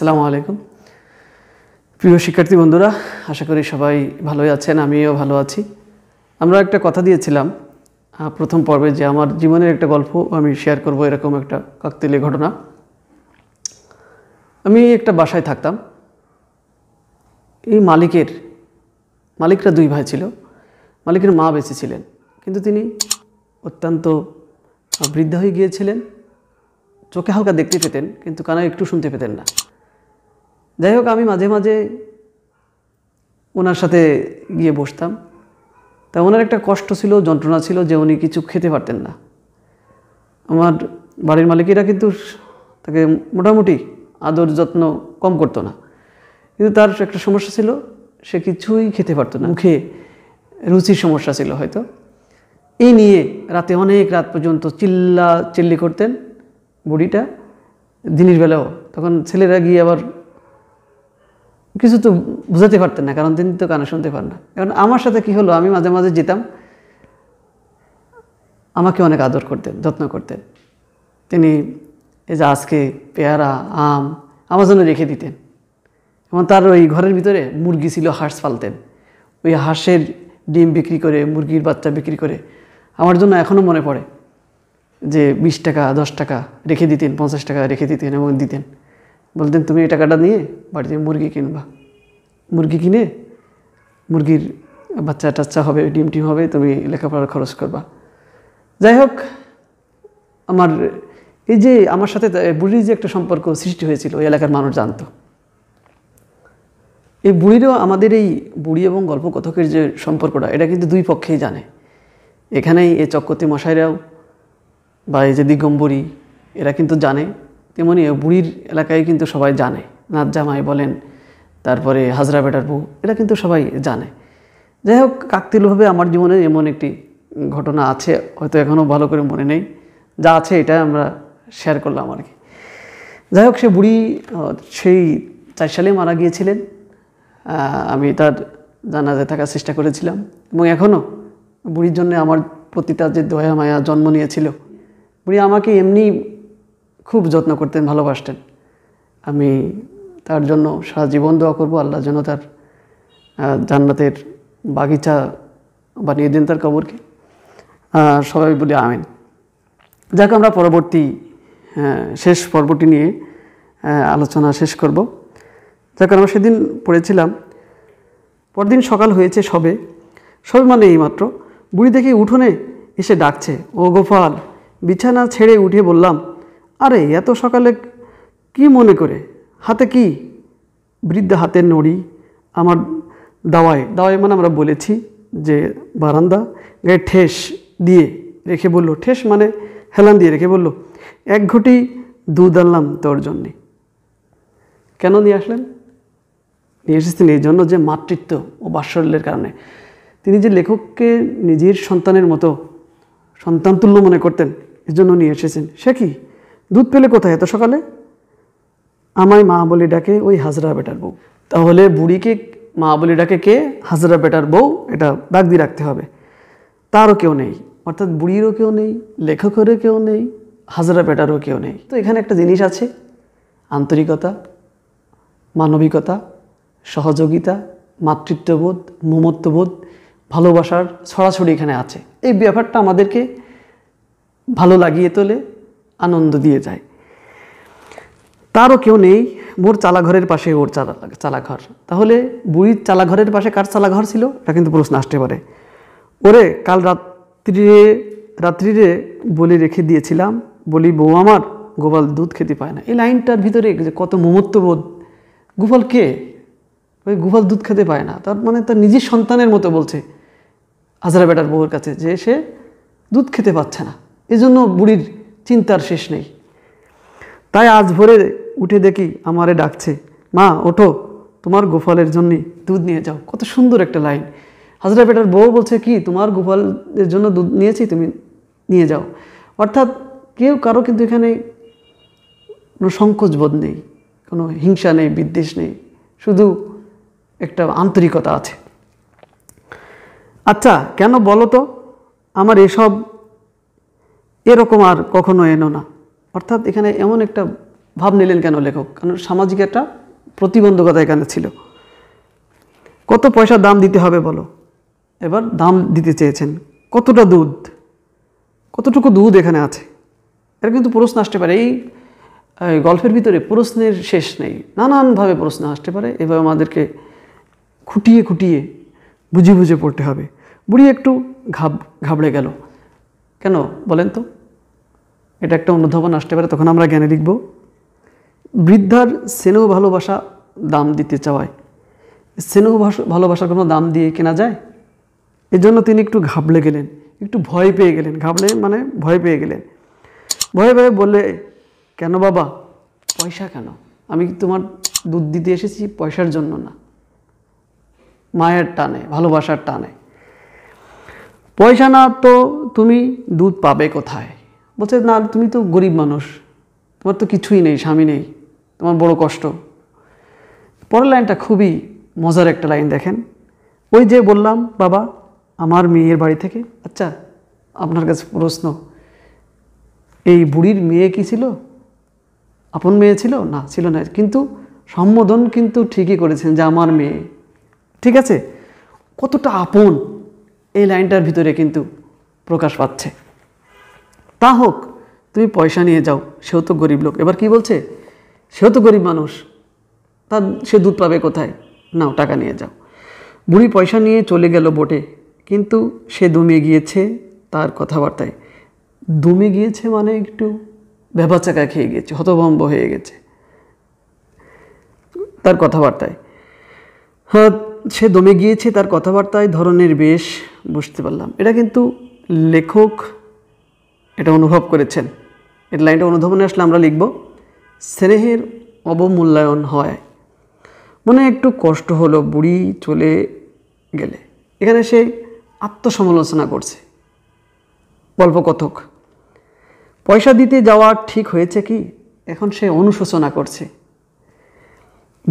আসসালামু আলাইকুম প্রিয় শিক্ষার্থী বন্ধুরা আশা করি সবাই ভালোই আছেন আমিও ভালো আছি আমরা একটা কথা দিয়েছিলাম প্রথম পর্বে যে আমার জীবনের একটা গল্প আমি শেয়ার করব এরকম একটা কাকতিলি ঘটনা আমি একটা বাসায় থাকতাম এই মালিকের মালিকরা দুই ভাই ছিল মালিকের মা বেঁচে ছিলেন কিন্তু তিনি অত্যন্ত বৃদ্ধা হয়ে গিয়েছিলেন চোখে হালকা দেখতে পেতেন কিন্তু কানা একটু শুনতে পেতেন না যাই হোক আমি মাঝে মাঝে ওনার সাথে গিয়ে বসতাম তা ওনার একটা কষ্ট ছিল যন্ত্রণা ছিল যে উনি কিছু খেতে পারতেন না আমার বাড়ির মালিকেরা কিন্তু তাকে মোটামুটি আদর যত্ন কম করতো না কিন্তু তার একটা সমস্যা ছিল সে কিছুই খেতে পারতো না মুখে রুচির সমস্যা ছিল হয়তো এই নিয়ে রাতে অনেক রাত পর্যন্ত চিল্লা চিল্লি করতেন বুড়িটা দিনের বেলাও তখন ছেলেরা গিয়ে আবার কিছু তো বুঝাতে পারতেন না কারণ তিনি তো কানে শুনতে পান না কারণ আমার সাথে কি হলো আমি মাঝে মাঝে যেতাম আমাকে অনেক আদর করতেন যত্ন করতেন তিনি এই যে আজকে পেয়ারা আম আমার জন্য রেখে দিতেন এবং তার ওই ঘরের ভিতরে মুরগি ছিল হাঁস পালতেন ওই হাঁসের ডিম বিক্রি করে মুরগির বাচ্চা বিক্রি করে আমার জন্য এখনও মনে পড়ে যে বিশ টাকা দশ টাকা রেখে দিতেন পঞ্চাশ টাকা রেখে দিতেন এবং দিতেন বলতেন তুমি এই টাকাটা নিয়ে বাড়িতে মুরগি কিনবা মুরগি কিনে মুরগির বাচ্চা টাচ্চা হবে ডিম টিম হবে তুমি লেখাপড়ার খরচ করবা যাই হোক আমার এই যে আমার সাথে বুড়ির যে একটা সম্পর্ক সৃষ্টি হয়েছিল ওই এলাকার মানুষ জানতো এই বুড়িরও আমাদের এই বুড়ি এবং গল্প কথকের যে সম্পর্কটা এটা কিন্তু দুই পক্ষেই জানে এখানেই এই চকতি মশাইরাও বা এই যে দিগম্বরী এরা কিন্তু জানে তেমনি বুড়ির এলাকায় কিন্তু সবাই জানে নাচ জামাই বলেন তারপরে হাজরা বেটার বউ এটা কিন্তু সবাই জানে যাই হোক কাকতিলভাবে আমার জীবনে এমন একটি ঘটনা আছে হয়তো এখনও ভালো করে মনে নেই যা আছে এটা আমরা শেয়ার করলাম আর কি যাই হোক সে বুড়ি সেই চার সালে মারা গিয়েছিলেন আমি তার জানাজে থাকার চেষ্টা করেছিলাম এবং এখনও বুড়ির জন্য আমার প্রতিটা তার যে দয়া মায়া জন্ম নিয়েছিল বুড়ি আমাকে এমনি খুব যত্ন করতেন ভালোবাসতেন আমি তার জন্য সারা জীবন দোয়া করবো আল্লাহ যেন তার জান্নাতের বাগিচা বানিয়ে দেন তার কবরকে সবাই বলি আমিন যাকে আমরা পরবর্তী শেষ পর্বটি নিয়ে আলোচনা শেষ করব যাকে আমরা সেদিন পড়েছিলাম পরদিন সকাল হয়েছে সবে সবে মানে এইমাত্র বুড়ি দেখি উঠোনে এসে ডাকছে ও গোপাল বিছানা ছেড়ে উঠে বললাম আরে এত সকালে কি মনে করে হাতে কি বৃদ্ধা হাতে নড়ি আমার দাওয়ায় দাওয়ায় মানে আমরা বলেছি যে বারান্দা গায়ে ঠেস দিয়ে রেখে বলল ঠেস মানে হেলান দিয়ে রেখে বলল এক ঘটি দুধ আনলাম তোর জন্যে কেন নিয়ে আসলেন নিয়ে এসেছেন এই জন্য যে মাতৃত্ব ও বাৎসল্যের কারণে তিনি যে লেখককে নিজের সন্তানের মতো সন্তানতুল্য মনে করতেন এজন্য নিয়ে এসেছেন সে কি দুধ পেলে কোথায় এত সকালে আমায় মা বলে ডাকে ওই হাজরা বেটার বউ তাহলে বুড়িকে মা বলে ডাকে কে হাজরা বেটার বউ এটা দাগ দিয়ে রাখতে হবে তারও কেউ নেই অর্থাৎ বুড়িরও কেউ নেই লেখকেরও কেউ নেই হাজরা বেটারও কেউ নেই তো এখানে একটা জিনিস আছে আন্তরিকতা মানবিকতা সহযোগিতা মাতৃত্ববোধ মমত্ববোধ ভালোবাসার ছড়াছড়ি এখানে আছে এই ব্যাপারটা আমাদেরকে ভালো লাগিয়ে তোলে আনন্দ দিয়ে যায় তারও কেউ নেই মোর চালাঘরের পাশে ওর চালা চালাঘর তাহলে বুড়ির চালাঘরের পাশে কার চালাঘর ছিল এটা কিন্তু প্রশ্ন আসতে পারে ওরে কাল রাত্রিরে রাত্রিরে বলে রেখে দিয়েছিলাম বলি বউ আমার গোপাল দুধ খেতে পায় না এই লাইনটার ভিতরে যে কত মমত্ববোধ গোপাল কে ওই গোপাল দুধ খেতে পায় না তার মানে তার নিজের সন্তানের মতো বলছে আজরা বেটার বউর কাছে যে সে দুধ খেতে পাচ্ছে না এজন্য বুড়ির চিন্তার শেষ নেই তাই আজ ভোরে উঠে দেখি আমারে ডাকছে মা ওঠো তোমার গোপালের জন্য দুধ নিয়ে যাও কত সুন্দর একটা লাইন হাজরা বেটার বউ বলছে কি তোমার গোপালের জন্য দুধ নিয়েছি তুমি নিয়ে যাও অর্থাৎ কেউ কারো কিন্তু এখানে কোনো সংকোচবোধ নেই কোনো হিংসা নেই বিদ্বেষ নেই শুধু একটা আন্তরিকতা আছে আচ্ছা কেন বলো তো আমার এসব এরকম আর কখনো এনো না অর্থাৎ এখানে এমন একটা ভাব নিলেন কেন লেখক কারণ সামাজিক একটা প্রতিবন্ধকতা এখানে ছিল কত পয়সা দাম দিতে হবে বলো এবার দাম দিতে চেয়েছেন কতটা দুধ কতটুকু দুধ এখানে আছে এটা কিন্তু প্রশ্ন আসতে পারে এই গল্পের ভিতরে প্রশ্নের শেষ নেই নানানভাবে প্রশ্ন আসতে পারে এভাবে আমাদেরকে খুঁটিয়ে খুঁটিয়ে বুঝে বুঝে পড়তে হবে বুড়ি একটু ঘাব ঘাবড়ে গেল কেন বলেন তো এটা একটা অনুধাবন আসতে পারে তখন আমরা জ্ঞানে লিখব বৃদ্ধার স্নেহ ভালোবাসা দাম দিতে চাওয়ায় স্নেহ ভালোবাসার কোনো দাম দিয়ে কেনা যায় এজন্য তিনি একটু ঘাবলে গেলেন একটু ভয় পেয়ে গেলেন ঘাবলে মানে ভয় পেয়ে গেলেন ভয়ে ভয়ে বললে কেন বাবা পয়সা কেন আমি তোমার দুধ দিতে এসেছি পয়সার জন্য না মায়ের টানে ভালোবাসার টানে পয়সা না তো তুমি দুধ পাবে কোথায় বলছে না তুমি তো গরিব মানুষ তোমার তো কিছুই নেই স্বামী নেই তোমার বড় কষ্ট পরের লাইনটা খুবই মজার একটা লাইন দেখেন ওই যে বললাম বাবা আমার মেয়ের বাড়ি থেকে আচ্ছা আপনার কাছে প্রশ্ন এই বুড়ির মেয়ে কি ছিল আপন মেয়ে ছিল না ছিল না কিন্তু সম্বোধন কিন্তু ঠিকই করেছেন যে আমার মেয়ে ঠিক আছে কতটা আপন এই লাইনটার ভিতরে কিন্তু প্রকাশ পাচ্ছে তা হোক তুমি পয়সা নিয়ে যাও সেও তো গরিব লোক এবার কি বলছে সেও তো গরিব মানুষ তা সে দুধ পাবে কোথায় নাও টাকা নিয়ে যাও বুড়ি পয়সা নিয়ে চলে গেল বোটে কিন্তু সে দমে গিয়েছে তার কথাবার্তায় দমে গিয়েছে মানে একটু চাকা খেয়ে গিয়েছে হতভম্ব হয়ে গেছে তার কথাবার্তায় হ্যাঁ সে দমে গিয়েছে তার কথাবার্তায় ধরনের বেশ বুঝতে পারলাম এটা কিন্তু লেখক এটা অনুভব করেছেন এর লাইনটা অনুধাবনে আসলে আমরা লিখব স্নেহের অবমূল্যায়ন হয় মনে একটু কষ্ট হলো বুড়ি চলে গেলে এখানে সে আত্মসমালোচনা করছে গল্পকথক পয়সা দিতে যাওয়া ঠিক হয়েছে কি এখন সে অনুশোচনা করছে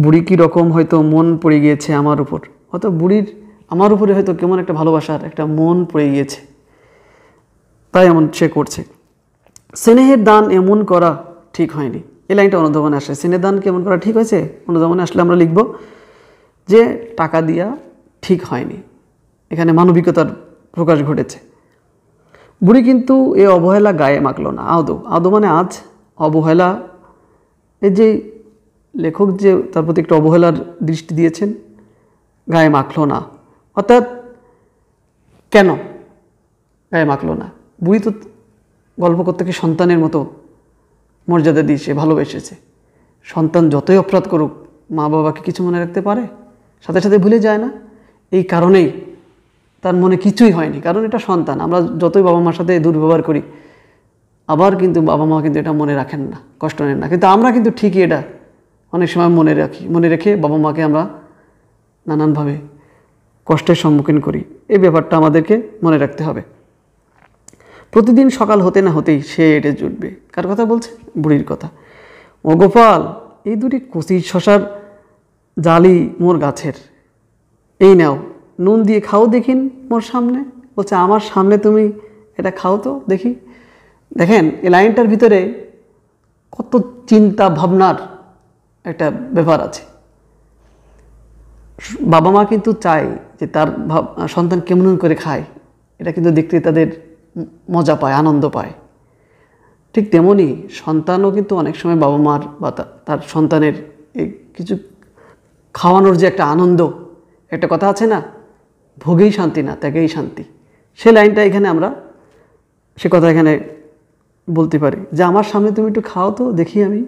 বুড়ি কী রকম হয়তো মন পড়ে গিয়েছে আমার উপর হয়তো বুড়ির আমার উপরে হয়তো কেমন একটা ভালোবাসার একটা মন পড়ে গিয়েছে তাই এমন সে করছে স্নেহের দান এমন করা ঠিক হয়নি এই লাইনটা অনুধাবনে আসে স্নেহের দান কেমন করা ঠিক হয়েছে অনুধাবনে আসলে আমরা লিখব যে টাকা দিয়া ঠিক হয়নি এখানে মানবিকতার প্রকাশ ঘটেছে বুড়ি কিন্তু এ অবহেলা গায়ে মাখল না আদৌ আদৌ মানে আজ অবহেলা এই যে লেখক যে তার প্রতি একটু অবহেলার দৃষ্টি দিয়েছেন গায়ে মাখল না অর্থাৎ কেন গায়ে মাখলো না বুড়ি তো গল্প করতে কি সন্তানের মতো মর্যাদা দিয়েছে ভালোবেসেছে সন্তান যতই অপরাধ করুক মা বাবাকে কিছু মনে রাখতে পারে সাথে সাথে ভুলে যায় না এই কারণেই তার মনে কিছুই হয়নি কারণ এটা সন্তান আমরা যতই বাবা মার সাথে দুর্ব্যবহার করি আবার কিন্তু বাবা মা কিন্তু এটা মনে রাখেন না কষ্ট নেন না কিন্তু আমরা কিন্তু ঠিকই এটা অনেক সময় মনে রাখি মনে রেখে বাবা মাকে আমরা নানানভাবে কষ্টের সম্মুখীন করি এই ব্যাপারটা আমাদেরকে মনে রাখতে হবে প্রতিদিন সকাল হতে না হতেই সে এটে জুটবে কার কথা বলছে বুড়ির কথা ও গোপাল এই দুটি কচি শশার জালি মোর গাছের এই নাও নুন দিয়ে খাও দেখিন মোর সামনে বলছে আমার সামনে তুমি এটা খাও তো দেখি দেখেন এই লাইনটার ভিতরে কত চিন্তা ভাবনার একটা ব্যাপার আছে বাবা মা কিন্তু চায় যে তার সন্তান কেমন করে খায় এটা কিন্তু দেখতে তাদের মজা পায় আনন্দ পায় ঠিক তেমনই সন্তানও কিন্তু অনেক সময় বাবা মার বা তার সন্তানের এই কিছু খাওয়ানোর যে একটা আনন্দ একটা কথা আছে না ভোগেই শান্তি না ত্যাগেই শান্তি সে লাইনটা এখানে আমরা সে কথা এখানে বলতে পারি যে আমার সামনে তুমি একটু খাও তো দেখি আমি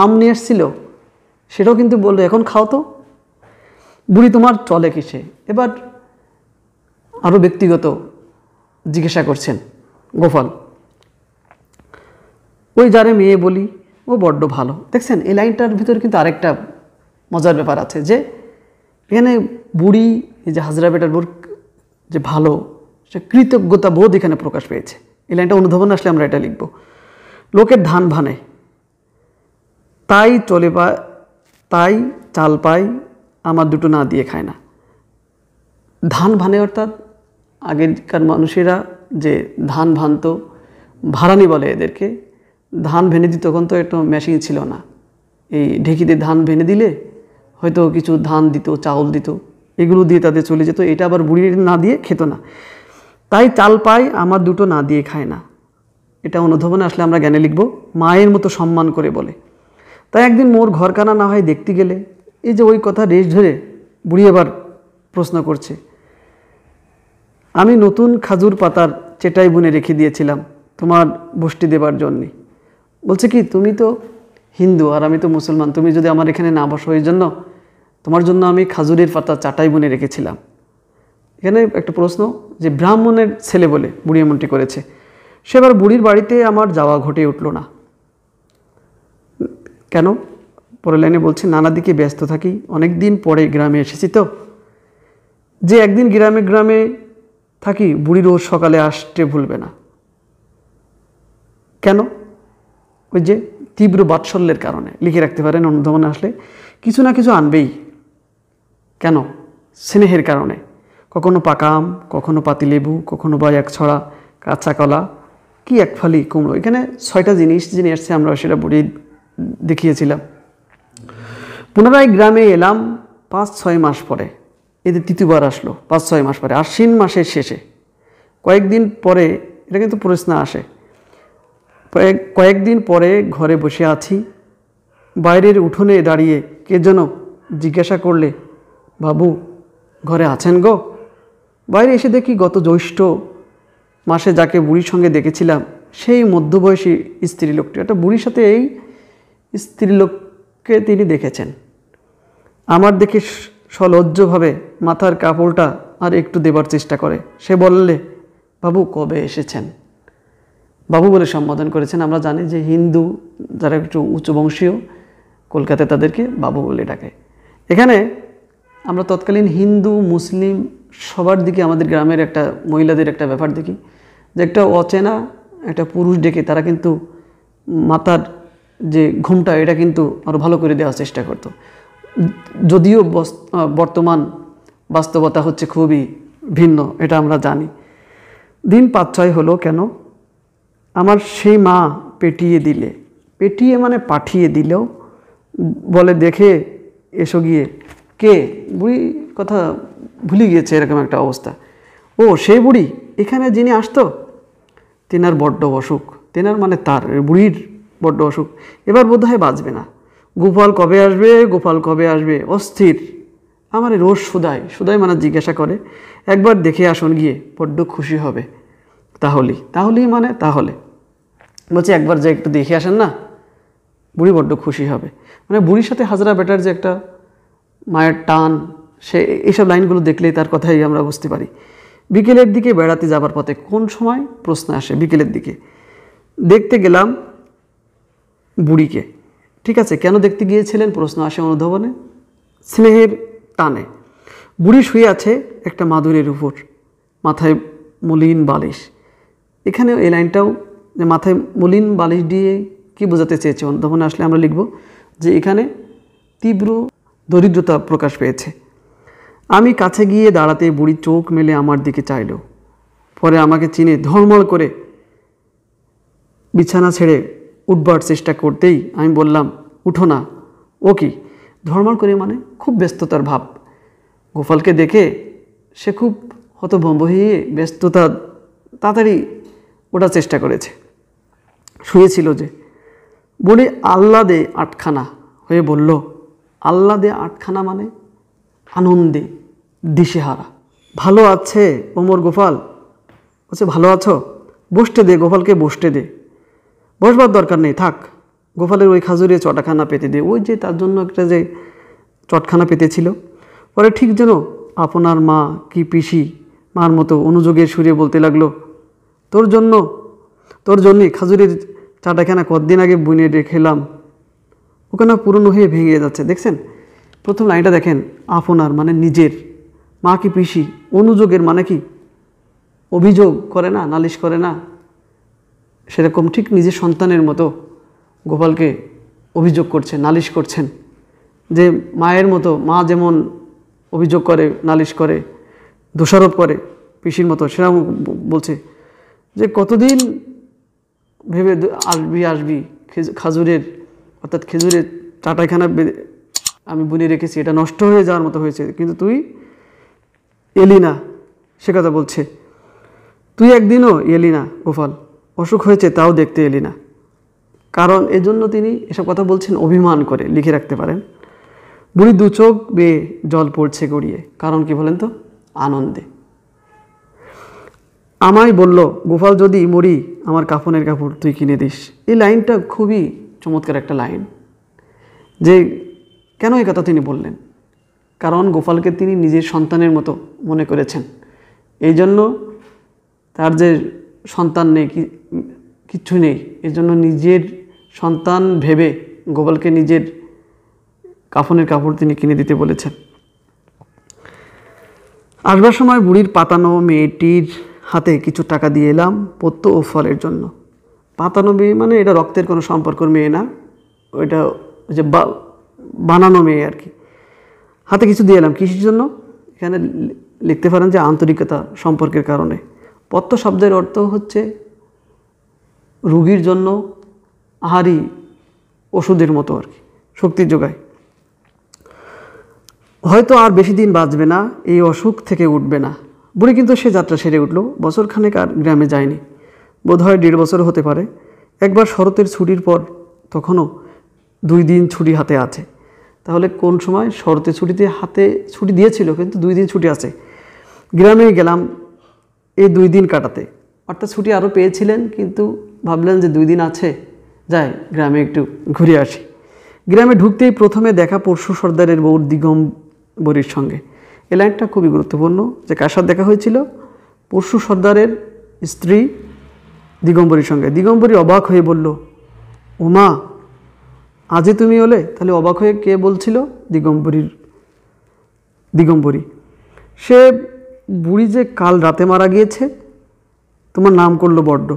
আম নিয়ে এসছিল সেটাও কিন্তু বললো এখন খাও তো বুড়ি তোমার চলে কিসে এবার আরও ব্যক্তিগত জিজ্ঞাসা করছেন গোপাল ওই যারে মেয়ে বলি ও বড্ড ভালো দেখছেন এই লাইনটার ভিতরে কিন্তু আরেকটা মজার ব্যাপার আছে যে এখানে বুড়ি এই যে হাজরা বেটার বুড় যে ভালো সে কৃতজ্ঞতা বোধ এখানে প্রকাশ পেয়েছে এই লাইনটা অনুধাবন আসলে আমরা এটা লিখব লোকের ধান ভানে তাই চলে পায় তাই চাল পায় আমার দুটো না দিয়ে খায় না ধান ভানে অর্থাৎ আগেকার মানুষেরা যে ধান ভানত ভাড়ানি বলে এদেরকে ধান ভেনে দিত তখন তো একটা মেশিন ছিল না এই ঢেকিতে ধান ভেনে দিলে হয়তো কিছু ধান দিত চাউল দিত এগুলো দিয়ে তাদের চলে যেত এটা আবার বুড়ি না দিয়ে খেত না তাই চাল পায় আমার দুটো না দিয়ে খায় না এটা অনুধবনে আসলে আমরা জ্ঞানে লিখব মায়ের মতো সম্মান করে বলে তাই একদিন মোর ঘরখানা না হয় দেখতে গেলে এই যে ওই কথা রেশ ধরে বুড়ি আবার প্রশ্ন করছে আমি নতুন খাজুর পাতার চেটাই বুনে রেখে দিয়েছিলাম তোমার বষ্টি দেবার জন্যে বলছে কি তুমি তো হিন্দু আর আমি তো মুসলমান তুমি যদি আমার এখানে না বসো এই জন্য তোমার জন্য আমি খাজুরের পাতা চাটাই বুনে রেখেছিলাম এখানে একটা প্রশ্ন যে ব্রাহ্মণের ছেলে বলে বুড়ি এমনটি করেছে সেবার বুড়ির বাড়িতে আমার যাওয়া ঘটে উঠল না কেন পরের লাইনে বলছে নানা দিকে ব্যস্ত থাকি অনেক দিন পরে গ্রামে এসেছি তো যে একদিন গ্রামে গ্রামে থাকি বুড়ি রোজ সকালে আসতে ভুলবে না কেন ওই যে তীব্র বাৎসল্যের কারণে লিখে রাখতে পারেন অনুধাবনে আসলে কিছু না কিছু আনবেই কেন স্নেহের কারণে কখনো পাকাম কখনো পাতিলেবু কখনো বা এক ছড়া কাঁচা কলা কি এক ফালি কুমড়ো এখানে ছয়টা জিনিস যিনি আসছে আমরা সেটা বুড়ি দেখিয়েছিলাম পুনরায় গ্রামে এলাম পাঁচ ছয় মাস পরে এদের তৃতীয়বার আসলো পাঁচ ছয় মাস পরে আশ্বিন মাসের শেষে কয়েকদিন পরে এটা কিন্তু প্রশ্ন আসে কয়েকদিন পরে ঘরে বসে আছি বাইরের উঠোনে দাঁড়িয়ে কে যেন জিজ্ঞাসা করলে বাবু ঘরে আছেন গো বাইরে এসে দেখি গত জ্যৈষ্ঠ মাসে যাকে বুড়ির সঙ্গে দেখেছিলাম সেই মধ্যবয়সী স্ত্রীলোকটি একটা বুড়ির সাথে এই স্ত্রীলোককে তিনি দেখেছেন আমার দেখে সলজ্জভাবে মাথার কাপড়টা আর একটু দেবার চেষ্টা করে সে বললে বাবু কবে এসেছেন বাবু বলে সম্বোধন করেছেন আমরা জানি যে হিন্দু যারা একটু উচ্চ বংশীয় কলকাতায় তাদেরকে বাবু বলে ডাকে এখানে আমরা তৎকালীন হিন্দু মুসলিম সবার দিকে আমাদের গ্রামের একটা মহিলাদের একটা ব্যাপার দেখি যে একটা অচেনা একটা পুরুষ ডেকে তারা কিন্তু মাতার যে ঘুমটা এটা কিন্তু আরও ভালো করে দেওয়ার চেষ্টা করতো যদিও বর্তমান বাস্তবতা হচ্ছে খুবই ভিন্ন এটা আমরা জানি দিন পাঁচ ছয় হলো কেন আমার সেই মা পেটিয়ে দিলে পেটিয়ে মানে পাঠিয়ে দিলেও বলে দেখে এসো গিয়ে কে বুড়ি কথা ভুলে গিয়েছে এরকম একটা অবস্থা ও সেই বুড়ি এখানে যিনি আসতো তেনার বড্ড অসুখ তেনার মানে তার বুড়ির বড্ড অসুখ এবার বোধহয় বাঁচবে না গোপাল কবে আসবে গোপাল কবে আসবে অস্থির আমার রোজ সুদায় সুদায় মানে জিজ্ঞাসা করে একবার দেখে আসুন গিয়ে বড্ড খুশি হবে তাহলেই তাহলেই মানে তাহলে বলছি একবার যে একটু দেখে আসেন না বুড়ি বড্ড খুশি হবে মানে বুড়ির সাথে হাজরা বেটার যে একটা মায়ের টান সে এইসব লাইনগুলো দেখলেই তার কথাই আমরা বুঝতে পারি বিকেলের দিকে বেড়াতে যাবার পথে কোন সময় প্রশ্ন আসে বিকেলের দিকে দেখতে গেলাম বুড়িকে ঠিক আছে কেন দেখতে গিয়েছিলেন প্রশ্ন আসে অনুধাবনে স্নেহের টানে বুড়ি শুয়ে আছে একটা মাদুরের উপর মাথায় মলিন বালিশ এখানে এই লাইনটাও যে মাথায় মলিন বালিশ দিয়ে কি বোঝাতে চেয়েছে অনুধাবনে আসলে আমরা লিখব যে এখানে তীব্র দরিদ্রতা প্রকাশ পেয়েছে আমি কাছে গিয়ে দাঁড়াতে বুড়ি চোখ মেলে আমার দিকে চাইল পরে আমাকে চিনে ধর্মল করে বিছানা ছেড়ে উঠবার চেষ্টা করতেই আমি বললাম উঠো না ও কি ধর্মার করে মানে খুব ব্যস্ততার ভাব গোপালকে দেখে সে খুব হতভম্ব হয়ে ব্যস্ততা তাড়াতাড়ি ওটা চেষ্টা করেছে শুয়েছিল যে বলে আহ্লাদে আটখানা হয়ে বলল আহ্লাদে আটখানা মানে আনন্দে দিশেহারা ভালো আছে ওমর গোপাল বলছে ভালো আছো বসতে দে গোপালকে বসতে দে বসবার দরকার নেই থাক গোপালের ওই খাজুরিয়ে চটাখানা পেতে দিয়ে ওই যে তার জন্য একটা যে চটখানা পেতেছিল পরে ঠিক যেন আপনার মা কি পিসি মার মতো অনুযোগের সুরে বলতে লাগলো তোর জন্য তোর জন্যে খাজুরির চাটাখানা কতদিন আগে বুনে রেখেলাম ওখানে পুরনো হয়ে ভেঙে যাচ্ছে দেখছেন প্রথম লাইনটা দেখেন আপনার মানে নিজের মা কি পিসি অনুযোগের মানে কি অভিযোগ করে না নালিশ করে না সেরকম ঠিক নিজের সন্তানের মতো গোপালকে অভিযোগ করছেন নালিশ করছেন যে মায়ের মতো মা যেমন অভিযোগ করে নালিশ করে দোষারোপ করে পিসির মতো সেরকম বলছে যে কতদিন ভেবে আসবি আসবি খাজুরের অর্থাৎ খেজুরের চাটাখানা আমি বুনে রেখেছি এটা নষ্ট হয়ে যাওয়ার মতো হয়েছে কিন্তু তুই এলি না সে কথা বলছে তুই একদিনও এলি না গোপাল অসুখ হয়েছে তাও দেখতে এলি না কারণ এজন্য তিনি এসব কথা বলছেন অভিমান করে লিখে রাখতে পারেন বুড়ি দু চোখ বেয়ে জল পড়ছে গড়িয়ে কারণ কি বলেন তো আনন্দে আমায় বলল গোপাল যদি মরি আমার কাফনের কাপড় তুই কিনে দিস এই লাইনটা খুবই চমৎকার একটা লাইন যে কেন এই কথা তিনি বললেন কারণ গোপালকে তিনি নিজের সন্তানের মতো মনে করেছেন এই জন্য তার যে সন্তান নেই কিচ্ছু নেই এজন্য নিজের সন্তান ভেবে গোপালকে নিজের কাফনের কাপড় তিনি কিনে দিতে বলেছেন আসবার সময় বুড়ির পাতানো মেয়েটির হাতে কিছু টাকা দিয়ে এলাম পত্য ও ফলের জন্য পাতানো মেয়ে মানে এটা রক্তের কোনো সম্পর্কর মেয়ে না ওইটা যে বানানো মেয়ে আর কি হাতে কিছু দিয়ে এলাম কৃষির জন্য এখানে লিখতে পারেন যে আন্তরিকতা সম্পর্কের কারণে পত্ত শব্দের অর্থ হচ্ছে রুগীর জন্য আহারি ওষুধের মতো আর কি শক্তির যোগায় হয়তো আর বেশি দিন বাঁচবে না এই অসুখ থেকে উঠবে না বুড়ি কিন্তু সে যাত্রা সেরে উঠল বছরখানেক আর গ্রামে যায়নি বোধহয় দেড় বছর হতে পারে একবার শরতের ছুটির পর তখনও দুই দিন ছুটি হাতে আছে তাহলে কোন সময় শরতের ছুটিতে হাতে ছুটি দিয়েছিল কিন্তু দুই দিন ছুটি আছে গ্রামে গেলাম এই দুই দিন কাটাতে অর্থাৎ ছুটি আরও পেয়েছিলেন কিন্তু ভাবলেন যে দুই দিন আছে যাই গ্রামে একটু ঘুরে আসি গ্রামে ঢুকতেই প্রথমে দেখা পরশু সর্দারের বউর দিগম্বরীর সঙ্গে এ লাইনটা খুবই গুরুত্বপূর্ণ যে কার সাথে দেখা হয়েছিল পরশু সর্দারের স্ত্রী দিগম্বরীর সঙ্গে দিগম্বরী অবাক হয়ে বলল উমা আজে তুমি হলে তাহলে অবাক হয়ে কে বলছিল দিগম্বরীর দিগম্বরী সে বুড়ি যে কাল রাতে মারা গিয়েছে তোমার নাম করলো বড্ড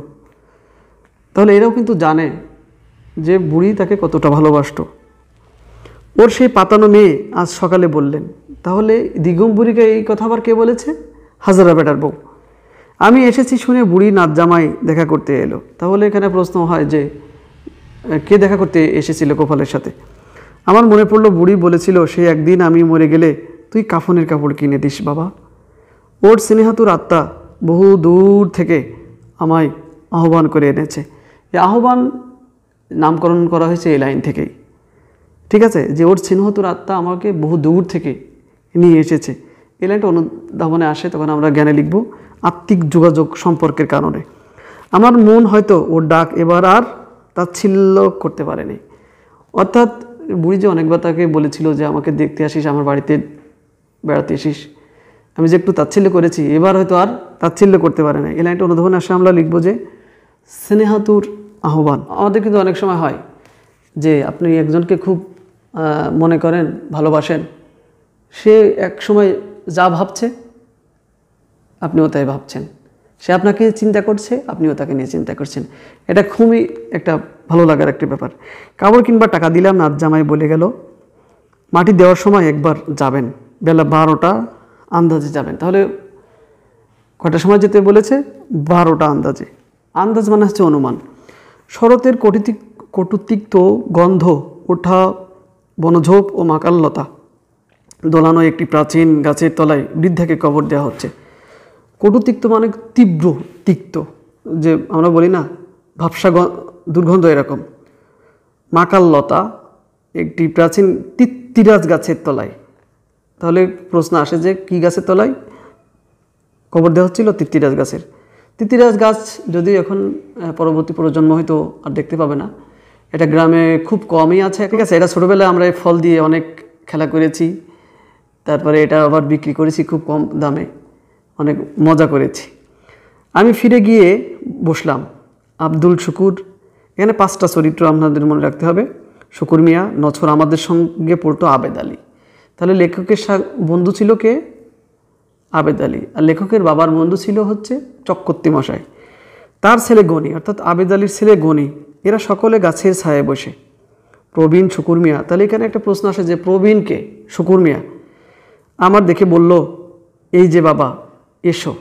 তাহলে এরাও কিন্তু জানে যে বুড়ি তাকে কতটা ভালোবাসত ওর সেই পাতানো মেয়ে আজ সকালে বললেন তাহলে বুড়িকে এই কথা আবার কে বলেছে হাজারা বেটার বউ আমি এসেছি শুনে বুড়ি নাত জামাই দেখা করতে এলো তাহলে এখানে প্রশ্ন হয় যে কে দেখা করতে এসেছিল গোপালের সাথে আমার মনে পড়লো বুড়ি বলেছিল সে একদিন আমি মরে গেলে তুই কাফনের কাপড় কিনে দিস বাবা ওর স্নেহাতুর আত্মা বহু দূর থেকে আমায় আহ্বান করে এনেছে এই আহ্বান নামকরণ করা হয়েছে এই লাইন থেকেই ঠিক আছে যে ওর স্নেহাতুর আত্মা আমাকে বহু দূর থেকে নিয়ে এসেছে এই লাইনটা অনুধাবনে আসে তখন আমরা জ্ঞানে লিখব আত্মিক যোগাযোগ সম্পর্কের কারণে আমার মন হয়তো ওর ডাক এবার আর তাচ্ছিল্য করতে পারেনি অর্থাৎ বুড়ি যে অনেকবার তাকে বলেছিল যে আমাকে দেখতে আসিস আমার বাড়িতে বেড়াতে আসিস আমি যে একটু তাচ্ছিল্য করেছি এবার হয়তো আর তাচ্ছিল্য করতে পারে না এই লাইনটা অনুধাবন আসে আমরা লিখবো যে স্নেহাতুর আহ্বান আমাদের কিন্তু অনেক সময় হয় যে আপনি একজনকে খুব মনে করেন ভালোবাসেন সে এক সময় যা ভাবছে আপনিও তাই ভাবছেন সে আপনাকে চিন্তা করছে আপনিও তাকে নিয়ে চিন্তা করছেন এটা খুবই একটা ভালো লাগার একটি ব্যাপার কাপড় কিংবা টাকা দিলাম না জামাই বলে গেল মাটি দেওয়ার সময় একবার যাবেন বেলা বারোটা আন্দাজে যাবেন তাহলে কটার সময় যেতে বলেছে বারোটা আন্দাজে আন্দাজ মানে হচ্ছে অনুমান শরতের কটিতিক কটুতিক্ত গন্ধ ওঠা বনঝোপ ও মাকাল্লতা দোলানো একটি প্রাচীন গাছের তলায় বৃদ্ধাকে কবর দেওয়া হচ্ছে কটুতিক্ত মানে তীব্র তিক্ত যে আমরা বলি না ভাবসা দুর্গন্ধ এরকম মাকাল্লতা একটি প্রাচীন তিত্তিরাজ গাছের তলায় তাহলে প্রশ্ন আসে যে কি গাছের তলায় কবর দেওয়া হচ্ছিল তৃতীরাজ গাছের তিতিরাজ গাছ যদি এখন পরবর্তী প্রজন্ম হয়তো আর দেখতে পাবে না এটা গ্রামে খুব কমই আছে ঠিক আছে এটা ছোটোবেলায় আমরা ফল দিয়ে অনেক খেলা করেছি তারপরে এটা আবার বিক্রি করেছি খুব কম দামে অনেক মজা করেছি আমি ফিরে গিয়ে বসলাম আব্দুল শুকুর এখানে পাঁচটা চরিত্র আপনাদের মনে রাখতে হবে শুকুর মিয়া নছর আমাদের সঙ্গে পড়তো আবেদ আলী তাহলে লেখকের বন্ধু ছিল কে আবেদ আলী আর লেখকের বাবার বন্ধু ছিল হচ্ছে চক্রবর্তী মশাই তার ছেলে গণি অর্থাৎ আবেদ আলীর ছেলে গণি এরা সকলে গাছের ছায়ে বসে প্রবীণ শুকুর মিয়া তাহলে এখানে একটা প্রশ্ন আসে যে প্রবীণকে মিয়া আমার দেখে বলল এই যে বাবা এসো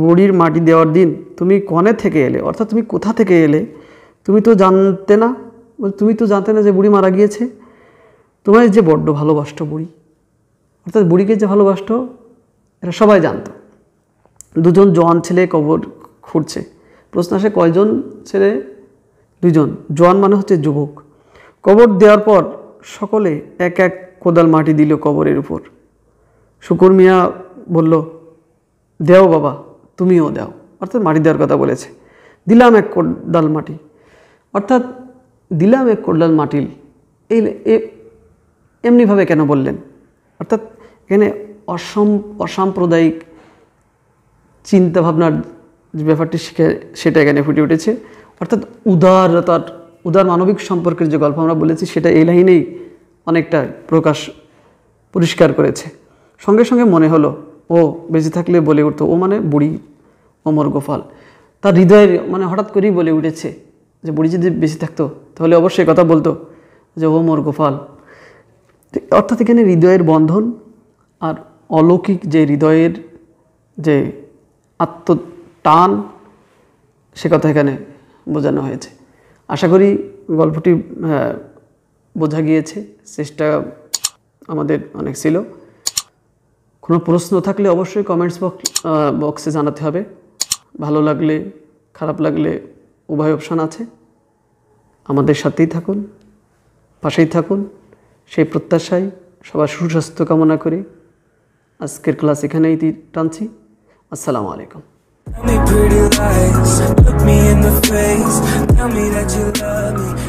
বুড়ির মাটি দেওয়ার দিন তুমি কনে থেকে এলে অর্থাৎ তুমি কোথা থেকে এলে তুমি তো জানতে না তুমি তো জানতে না যে বুড়ি মারা গিয়েছে তোমার যে বড্ড ভালোবাসত বুড়ি অর্থাৎ বুড়িকে যে ভালোবাসত এটা সবাই জানত দুজন জোয়ান ছেলে কবর খুঁড়ছে প্রশ্ন আসে কয়জন ছেলে দুজন জোয়ান মানে হচ্ছে যুবক কবর দেওয়ার পর সকলে এক এক কোদাল মাটি দিল কবরের উপর শুকুর মিয়া বলল দেও বাবা তুমিও দেও অর্থাৎ মাটি দেওয়ার কথা বলেছে দিলাম এক কোদাল মাটি অর্থাৎ দিলাম এক কোদাল মাটি এই এমনিভাবে কেন বললেন অর্থাৎ এখানে অসম অসাম্প্রদায়িক চিন্তাভাবনার যে ব্যাপারটি শিখে সেটা এখানে ফুটে উঠেছে অর্থাৎ উদারতার উদার মানবিক সম্পর্কের যে গল্প আমরা বলেছি সেটা এই লাইনেই অনেকটা প্রকাশ পরিষ্কার করেছে সঙ্গে সঙ্গে মনে হলো ও বেঁচে থাকলে বলে উঠতো ও মানে বুড়ি অমর গোপাল তার হৃদয়ের মানে হঠাৎ করেই বলে উঠেছে যে বুড়ি যদি বেঁচে থাকতো তাহলে অবশ্যই কথা বলতো যে ও মোর গোপাল অর্থাৎ এখানে হৃদয়ের বন্ধন আর অলৌকিক যে হৃদয়ের যে আত্মটান সে কথা এখানে বোঝানো হয়েছে আশা করি গল্পটি বোঝা গিয়েছে চেষ্টা আমাদের অনেক ছিল কোনো প্রশ্ন থাকলে অবশ্যই কমেন্টস বক্স বক্সে জানাতে হবে ভালো লাগলে খারাপ লাগলে উভয় অপশান আছে আমাদের সাথেই থাকুন পাশেই থাকুন সেই প্রত্যাশায় সবার সুস্বাস্থ্য কামনা করি আজকের ক্লাস এখানেই টানছি আসসালামু আলাইকুম Tell me pretty lies, look me in the face, tell me that you love me